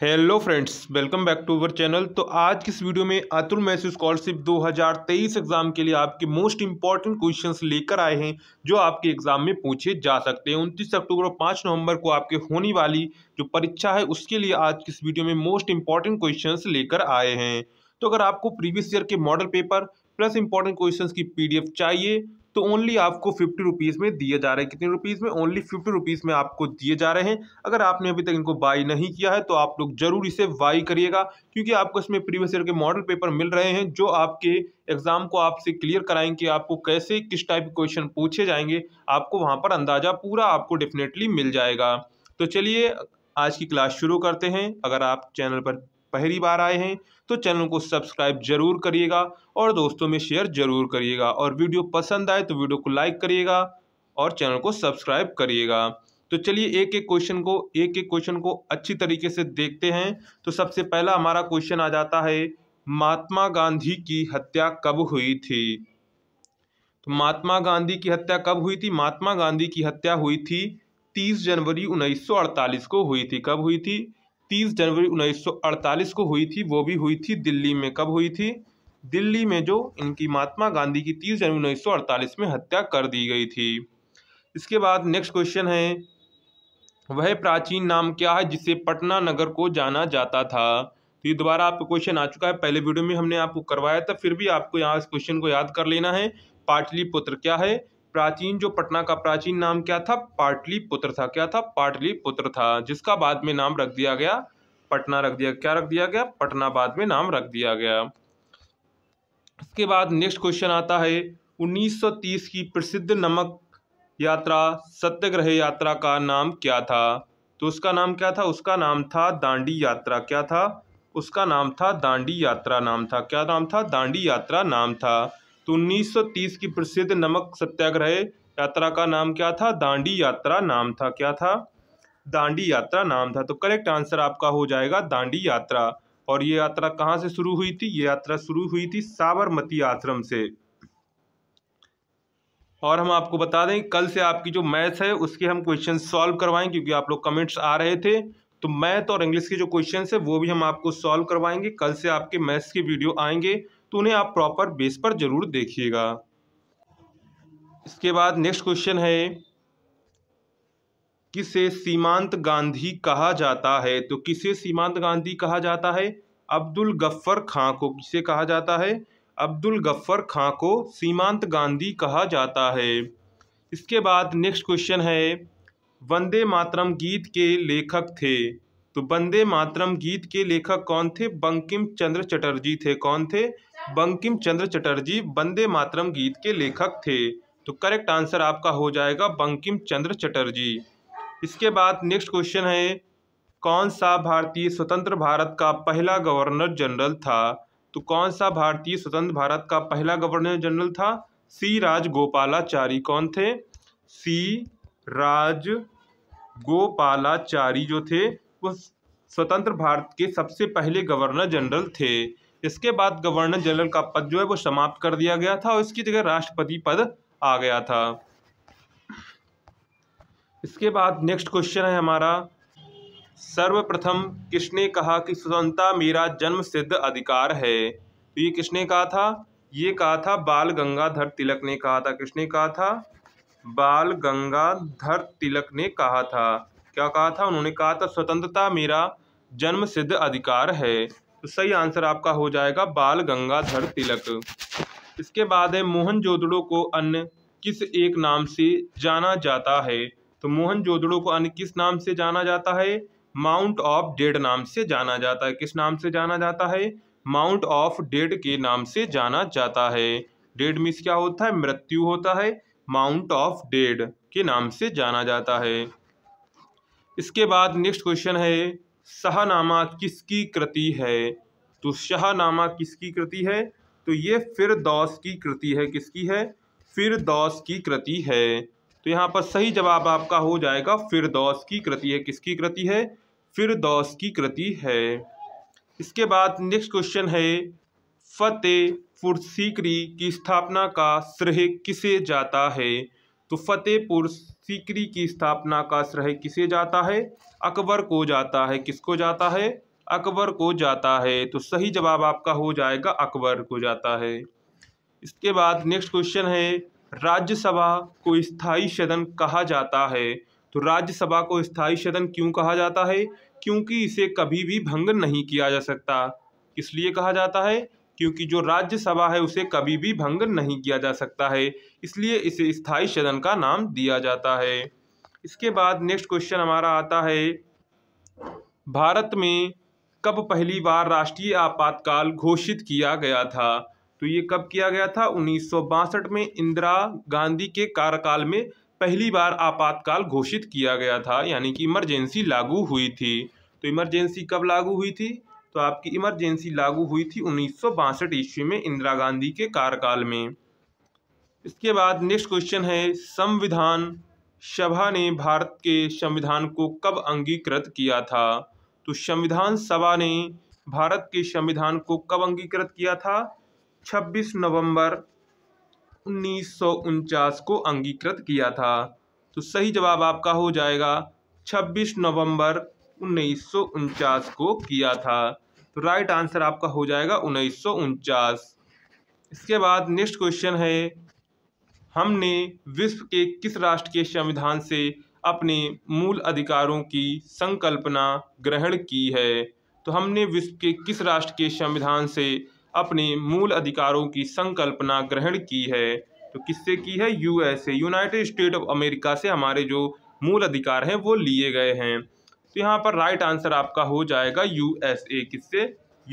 hello friends welcome back to our channel तो आज की इस वीडियो में अतुल मैसी स्कॉलरशिप 2023 एग्ज़ाम के लिए आपके मोस्ट इंपॉर्टेंट क्वेश्चंस लेकर आए हैं जो आपके एग्ज़ाम में पूछे जा सकते हैं उनतीस अक्टूबर और पाँच नवंबर को आपके होने वाली जो परीक्षा है उसके लिए आज की इस वीडियो में मोस्ट इंपॉर्टेंट क्वेश्चन लेकर आए हैं तो अगर आपको प्रीवियस ईयर के model paper plus important question की पी चाहिए तो ओनली आपको फिफ्टी रुपीज़ में दिए जा रहे हैं कितने रुपीज़ में ओनली फिफ्टी रुपीज़ में आपको दिए जा रहे हैं अगर आपने अभी तक इनको बाई नहीं किया है तो आप लोग जरूर इसे बाई करिएगा क्योंकि आपको इसमें प्रीवियस ईयर के मॉडल पेपर मिल रहे हैं जो आपके एग्ज़ाम को आपसे क्लियर कराएंगे आपको कैसे किस टाइप के क्वेश्चन पूछे जाएंगे आपको वहाँ पर अंदाज़ा पूरा आपको डेफिनेटली मिल जाएगा तो चलिए आज की क्लास शुरू करते हैं अगर आप चैनल पर पहली बार आए हैं तो चैनल को सब्सक्राइब जरूर करिएगा और दोस्तों में शेयर जरूर करिएगा और वीडियो पसंद आए तो वीडियो को लाइक करिएगा और चैनल को सब्सक्राइब करिएगा तो चलिए एक एक क्वेश्चन को एक एक क्वेश्चन को अच्छी तरीके से देखते हैं तो सबसे पहला हमारा क्वेश्चन आ जाता है महात्मा गांधी की हत्या कब हुई थी तो महात्मा गांधी की हत्या कब हुई थी महात्मा गांधी की हत्या हुई थी 30 जनवरी 1948 को हुई थी कब हुई थी 30 जनवरी 1948 को हुई थी वो भी हुई थी दिल्ली में कब हुई थी दिल्ली में जो इनकी महात्मा गांधी की 30 जनवरी 1948 में हत्या कर दी गई थी इसके बाद नेक्स्ट क्वेश्चन है वह प्राचीन नाम क्या है जिसे पटना नगर को जाना जाता था तो ये दोबारा आपको क्वेश्चन आ चुका है पहले वीडियो में हमने आपको करवाया था फिर भी आपको यहाँ इस क्वेश्चन को याद कर लेना है पाटलिपुत्र क्या है प्राचीन जो पटना का प्राचीन नाम क्या था पाटलिपुत्र था क्या था पाटलिपुत्र था जिसका बाद में नाम रख दिया गया पटना रख दिया क्या रख दिया गया पटना बाद में नाम रख दिया गया इसके बाद नेक्स्ट क्वेश्चन आता है 1930 की प्रसिद्ध नमक यात्रा सत्याग्रह यात्रा का नाम क्या था तो उसका नाम क्या था उसका नाम था दांडी यात्रा क्या था उसका नाम था दांडी यात्रा नाम था क्या नाम था दांडी यात्रा नाम था तो 1930 की प्रसिद्ध नमक सत्याग्रह यात्रा का नाम क्या था दांडी यात्रा नाम था क्या था दांडी यात्रा नाम था तो करेक्ट आंसर आपका हो जाएगा दांडी यात्रा और ये यात्रा कहाँ से शुरू हुई थी ये यात्रा शुरू हुई थी साबरमती आश्रम से और हम आपको बता दें कल से आपकी जो मैथ्स है उसके हम क्वेश्चन सॉल्व करवाएं क्योंकि आप लोग कमेंट्स आ रहे थे तो मैथ और इंग्लिश के जो क्वेश्चन है वो भी हम आपको सॉल्व करवाएंगे कल से आपके मैथ्स के वीडियो आएंगे तो उन्हें आप प्रॉपर बेस पर ज़रूर देखिएगा इसके बाद नेक्स्ट क्वेश्चन है किसे सीमांत गांधी कहा जाता है तो किसे सीमांत गांधी कहा जाता है अब्दुल गफ्फर खां को किसे कहा जाता है अब्दुल गफ्फर खां को सीमांत गांधी कहा जाता है इसके बाद नेक्स्ट क्वेश्चन है वंदे मातरम गीत के लेखक थे तो वंदे मातरम गीत के लेखक कौन थे बंकिम चंद्र चटर्जी थे कौन थे बंकिम चंद्र चटर्जी वंदे मातरम गीत के लेखक थे तो करेक्ट आंसर आपका हो जाएगा बंकिम चंद्र चटर्जी इसके बाद नेक्स्ट क्वेश्चन है कौन सा भारतीय स्वतंत्र भारत का पहला गवर्नर जनरल था तो कौन सा भारतीय स्वतंत्र भारत का पहला गवर्नर जनरल था सी राज गोपालाचारी कौन थे सी राज गोपालाचारी जो थे वो स्वतंत्र भारत के सबसे पहले गवर्नर जनरल थे इसके बाद गवर्नर जनरल का पद जो है वो समाप्त कर दिया गया था और इसकी जगह राष्ट्रपति पद आ गया था इसके बाद नेक्स्ट क्वेश्चन है हमारा सर्वप्रथम किसने कहा कि स्वतंत्रता मेरा जन्म सिद्ध अधिकार है तो ये किसने कहा था ये कहा था बाल गंगाधर तिलक ने कहा था किसने कहा था बाल गंगाधर तिलक ने कहा था क्या कहा था उन्होंने कहा था स्वतंत्रता मेरा जन्म सिद्ध अधिकार है तो सही आंसर आपका हो जाएगा बाल गंगाधर तिलक इसके बाद है मोहनजोदड़ो को अन्य किस एक नाम से जाना जाता है तो मोहनजोदड़ो को अन्य किस नाम से जाना जाता है माउंट ऑफ डेड नाम से जाना जाता है किस नाम से जाना जाता है माउंट ऑफ डेड के नाम से जाना जाता है डेड मीस क्या होता है मृत्यु होता है माउंट ऑफ डेड के नाम से जाना जाता है इसके बाद नेक्स्ट क्वेश्चन है शाहनामा किसकी कृति है तो शाहनामा किसकी कृति है तो ये फिरदौस की कृति है किसकी है फिरदौस की कृति है तो यहाँ पर सही जवाब आपका हो जाएगा फिरदौस की कृति है किसकी कृति है फिरदौस की कृति है इसके बाद नेक्स्ट क्वेश्चन है फतेह सीकरी की स्थापना का श्रेय किसे जाता है तो फतेहपुर सीकरी की स्थापना का श्रेय किसे जाता है अकबर को जाता है किसको जाता है अकबर को जाता है तो सही जवाब आपका हो जाएगा अकबर को जाता है इसके बाद नेक्स्ट क्वेश्चन है राज्यसभा को स्थाई सदन कहा जाता है तो राज्यसभा को स्थाई सदन क्यों कहा जाता है क्योंकि इसे कभी भी भंग नहीं किया जा सकता इसलिए कहा जाता है क्योंकि जो राज्यसभा है उसे कभी भी भंग नहीं किया जा सकता है इसलिए इसे स्थायी सदन का नाम दिया जाता है इसके बाद नेक्स्ट क्वेश्चन हमारा आता है भारत में कब पहली बार राष्ट्रीय आपातकाल घोषित किया गया था तो ये कब किया गया था उन्नीस में इंदिरा गांधी के कार्यकाल में पहली बार आपातकाल घोषित किया गया था यानी कि इमरजेंसी लागू हुई थी तो इमरजेंसी कब लागू हुई थी तो आपकी इमरजेंसी लागू हुई थी उन्नीस ईस्वी में इंदिरा गांधी के कार्यकाल में इसके बाद नेक्स्ट क्वेश्चन है संविधान सभा ने भारत के संविधान को कब अंगीकृत किया था तो संविधान सभा ने भारत के संविधान को कब अंगीकृत किया था 26 नवंबर उन्नीस को अंगीकृत किया था तो सही जवाब आपका हो जाएगा 26 नवंबर उन्नीस को किया था तो राइट आंसर आपका हो जाएगा उन्नीस इसके बाद नेक्स्ट क्वेश्चन है हमने विश्व के किस राष्ट्र के संविधान से अपने मूल अधिकारों की संकल्पना ग्रहण की है तो हमने विश्व के किस राष्ट्र के संविधान से अपने मूल अधिकारों की संकल्पना ग्रहण की है तो किससे की है USA United State of America से हमारे जो मूल अधिकार हैं वो लिए गए हैं तो यहाँ पर राइट आंसर आपका हो जाएगा यूएसए किससे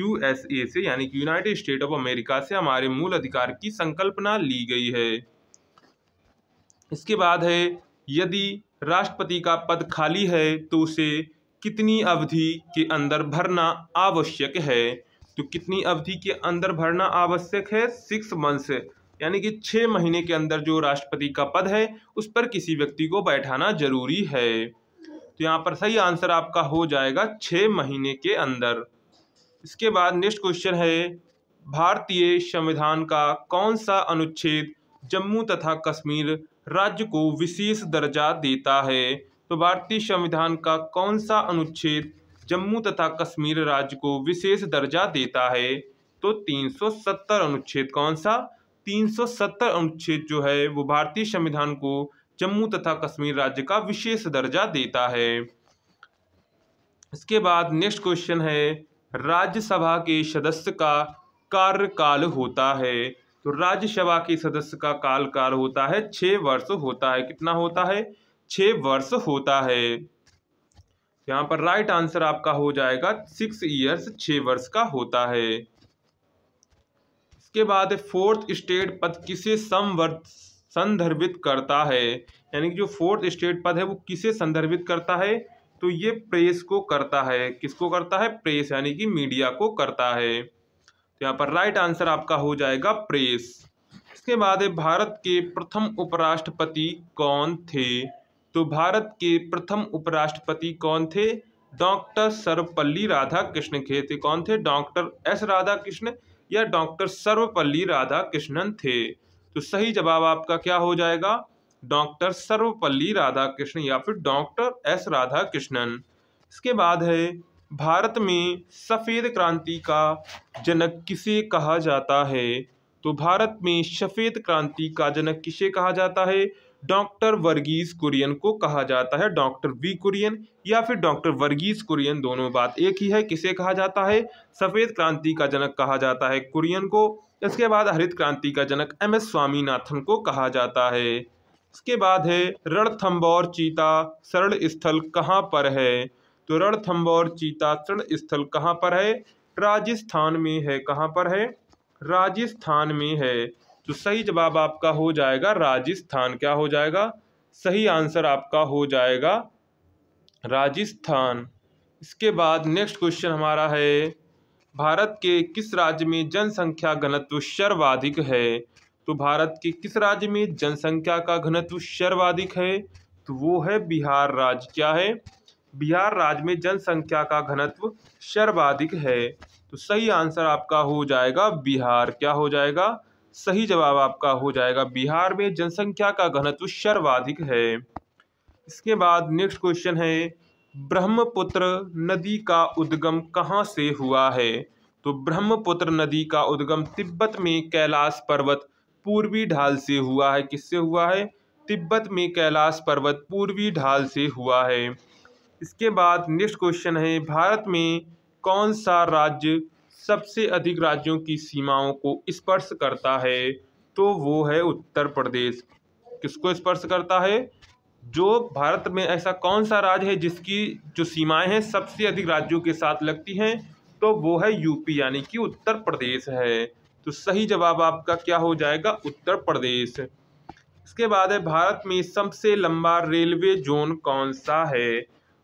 यूएसए से यानी कि यूनाइटेड स्टेट ऑफ अमेरिका से हमारे मूल अधिकार की संकल्पना ली गई है इसके बाद है यदि राष्ट्रपति का पद खाली है तो उसे कितनी अवधि के अंदर भरना आवश्यक है तो कितनी अवधि के अंदर भरना आवश्यक है सिक्स मंथ्स यानी कि छः महीने के अंदर जो राष्ट्रपति का पद है उस पर किसी व्यक्ति को बैठाना जरूरी है तो यहाँ पर सही आंसर आपका हो जाएगा छः महीने के अंदर इसके बाद नेक्स्ट क्वेश्चन है भारतीय संविधान का कौन सा अनुच्छेद जम्मू तथा कश्मीर राज्य को विशेष दर्जा देता है तो भारतीय संविधान का कौन सा अनुच्छेद जम्मू तथा कश्मीर राज्य को विशेष दर्जा देता है तो 370 अनुच्छेद कौन सा 370 अनुच्छेद जो है वो भारतीय संविधान को जम्मू तथा कश्मीर राज्य का विशेष दर्जा देता है इसके बाद नेक्स्ट क्वेश्चन है राज्यसभा के सदस्य का कार्यकाल होता है तो राज्यसभा के सदस्य का कालकाल होता है छ वर्ष होता है कितना होता है छ वर्ष होता है यहाँ पर राइट आंसर आपका हो जाएगा सिक्स ईयर्स छ वर्ष का होता है इसके बाद फोर्थ स्टेट पद किसे संवर्ष संदर्भित करता है यानी कि जो फोर्थ स्टेट पद है वो किसे संदर्भित करता है तो ये प्रेस को करता है किसको करता है प्रेस यानी कि मीडिया को करता है तो यहाँ पर राइट आंसर आपका हो जाएगा प्रेस इसके बाद भारत के प्रथम उपराष्ट्रपति कौन थे तो भारत के प्रथम उपराष्ट्रपति कौन थे डॉक्टर सर्वपल्ली राधा कृष्ण थे थे कौन थे डॉक्टर एस राधा कृष्ण या डॉक्टर सर्वपल्ली राधा कृष्णन थे तो सही जवाब आपका क्या हो जाएगा डॉक्टर सर्वपल्ली राधा कृष्ण या फिर डॉक्टर एस राधा कृष्णन इसके बाद है भारत में सफ़ेद क्रांति का जनक किसे कहा जाता है तो भारत में सफ़ेद क्रांति का जनक किसे कहा जाता है डॉक्टर वर्गीज कुरियन को कहा जाता है डॉक्टर वी कुरियन या फिर डॉक्टर वर्गीज कुरियन दोनों बात एक ही है किसे कहा जाता है सफ़ेद क्रांति का जनक कहा जाता है कुरियन को इसके बाद हरित क्रांति का जनक एम एस स्वामीनाथन को कहा जाता है इसके बाद है रणथम्बौर चीता सरल स्थल कहाँ पर है तो रणथम्बौर स्थल कहाँ पर है राजस्थान में है कहाँ पर है राजस्थान में है तो सही जवाब आपका हो जाएगा राजस्थान क्या हो जाएगा सही आंसर आपका हो जाएगा राजस्थान इसके बाद नेक्स्ट क्वेश्चन हमारा है भारत के किस राज्य में जनसंख्या घनत्व सर्वाधिक है तो भारत के किस राज्य में जनसंख्या का घनत्व सर्वाधिक है तो वो है बिहार राज्य क्या है बिहार राज्य में जनसंख्या का घनत्व सर्वाधिक है तो सही आंसर आपका हो जाएगा बिहार क्या हो जाएगा सही जवाब आपका हो जाएगा बिहार में जनसंख्या का घनत्व सर्वाधिक है इसके बाद नेक्स्ट क्वेश्चन है ब्रह्मपुत्र नदी का उद्गम कहाँ से हुआ है तो ब्रह्मपुत्र नदी का उद्गम तिब्बत में कैलाश पर्वत पूर्वी ढाल से हुआ है किससे हुआ है तिब्बत में कैलाश पर्वत पूर्वी ढाल से हुआ है इसके बाद नेक्स्ट क्वेश्चन है भारत में कौन सा राज्य सबसे अधिक राज्यों की सीमाओं को स्पर्श करता है तो वो है उत्तर प्रदेश किसको स्पर्श करता है जो भारत में ऐसा कौन सा राज्य है जिसकी जो सीमाएं हैं सबसे अधिक राज्यों के साथ लगती हैं तो वो है यूपी यानी कि उत्तर प्रदेश है तो सही जवाब आपका क्या हो जाएगा उत्तर प्रदेश इसके बाद है भारत में सबसे लंबा रेलवे जोन कौन सा है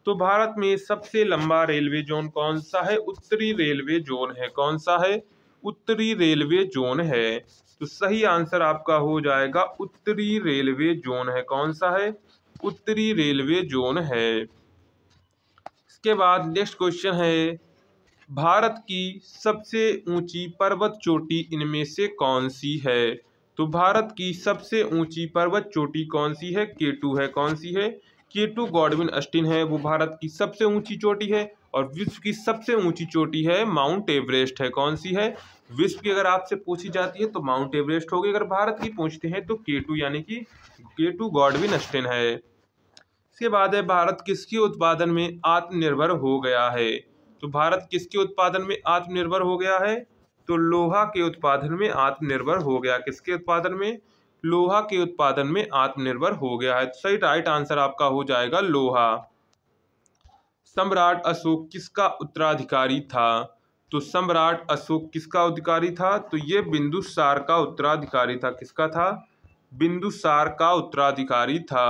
तो भारत में सबसे लंबा रेलवे जोन कौन सा है उत्तरी रेलवे जोन है कौन सा है उत्तरी रेलवे जोन है तो सही आंसर आपका हो जाएगा उत्तरी रेलवे जोन है कौन सा है उत्तरी रेलवे जोन है इसके बाद नेक्स्ट क्वेश्चन है भारत की सबसे ऊंची पर्वत चोटी इनमें से कौन सी है तो भारत की सबसे ऊंची पर्वत चोटी कौन सी है केटू है कौन सी है केटो गॉडविन अस्टिन है वो भारत की सबसे ऊंची चोटी है और विश्व की सबसे ऊंची चोटी है माउंट एवरेस्ट है कौन सी है विश्व की अगर आपसे पूछी जाती है तो माउंट एवरेस्ट होगी अगर भारत की पूछते हैं तो केटू यानी कि केटू गॉडविन अस्टिन है इसके बाद है भारत किसके उत्पादन में आत्मनिर्भर हो गया है तो भारत किसके उत्पादन में आत्मनिर्भर हो गया है तो लोहा के उत्पादन में आत्मनिर्भर हो गया किसके उत्पादन में लोहा के उत्पादन में आत्मनिर्भर हो गया है सही राइट आंसर आपका हो जाएगा लोहा सम्राट अशोक किसका उत्तराधिकारी था तो सम्राट अशोक किसका अधिकारी था तो ये बिंदुसार का उत्तराधिकारी था किसका था बिंदुसार का उत्तराधिकारी था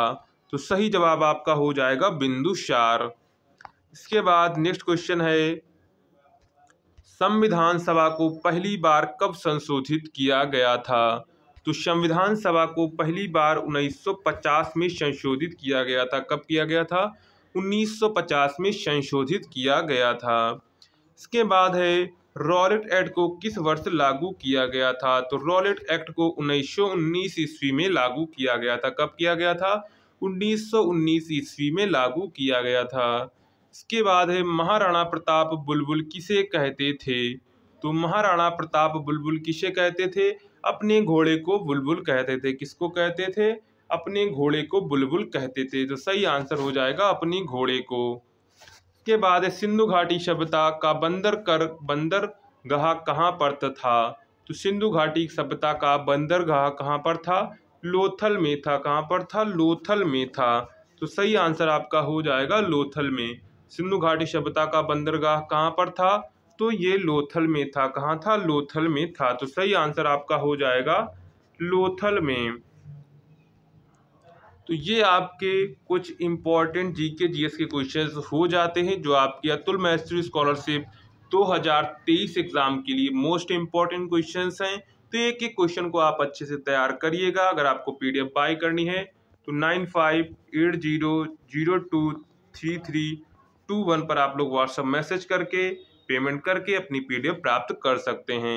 तो सही जवाब आपका हो जाएगा बिंदुसार इसके बाद नेक्स्ट क्वेश्चन है संविधान सभा को पहली बार कब संशोधित किया गया था तो संविधान सभा को पहली बार 1950 में संशोधित किया गया था कब किया गया था 1950 में संशोधित किया गया था इसके बाद है रॉलेट एक्ट को किस वर्ष लागू किया गया था तो रॉलेट एक्ट को 1919 ईस्वी में लागू किया गया था कब किया गया था 1919 ईस्वी में लागू किया गया था इसके बाद है महाराणा प्रताप बुलबुल किसे कहते थे तो महाराणा प्रताप बुलबुल किसे कहते थे अपने घोड़े को बुलबुल कहते थे किसको कहते थे अपने घोड़े को बुलबुल कहते थे तो सही आंसर हो जाएगा अपने घोड़े को के बाद है सिंधु घाटी सभ्यता का बंदर कर बंदर गहा कहाँ पर था तो सिंधु घाटी सभ्यता का बंदर गहा कहाँ पर था लोथल में था कहाँ पर था लोथल में था तो सही आंसर आपका हो जाएगा लोथल में सिंधु घाटी सभ्यता का बंदरगाह कहाँ पर था तो ये लोथल में था कहाँ था लोथल में था तो सही आंसर आपका हो जाएगा लोथल में तो ये आपके कुछ इम्पॉर्टेंट जीके जीएस के क्वेश्चंस हो जाते हैं जो आपकी अतुल मैस्ट्री स्कॉलरशिप 2023 एग्ज़ाम के लिए मोस्ट इम्पॉर्टेंट क्वेश्चंस हैं तो एक एक क्वेश्चन को आप अच्छे से तैयार करिएगा अगर आपको पीडीएफ बाय करनी है तो nine five eight zero zero two three three two one पर आप लोग व्हाट्सअप मैसेज करके पेमेंट करके अपनी पीडीएफ प्राप्त कर सकते हैं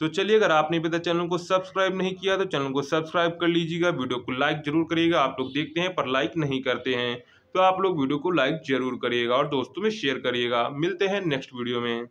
तो चलिए अगर आपने अभी तक चैनल को सब्सक्राइब नहीं किया तो चैनल को सब्सक्राइब कर लीजिएगा वीडियो को लाइक जरूर करिएगा आप लोग देखते हैं पर लाइक नहीं करते हैं तो आप लोग वीडियो को लाइक जरूर करिएगा और दोस्तों में शेयर करिएगा मिलते हैं नेक्स्ट वीडियो में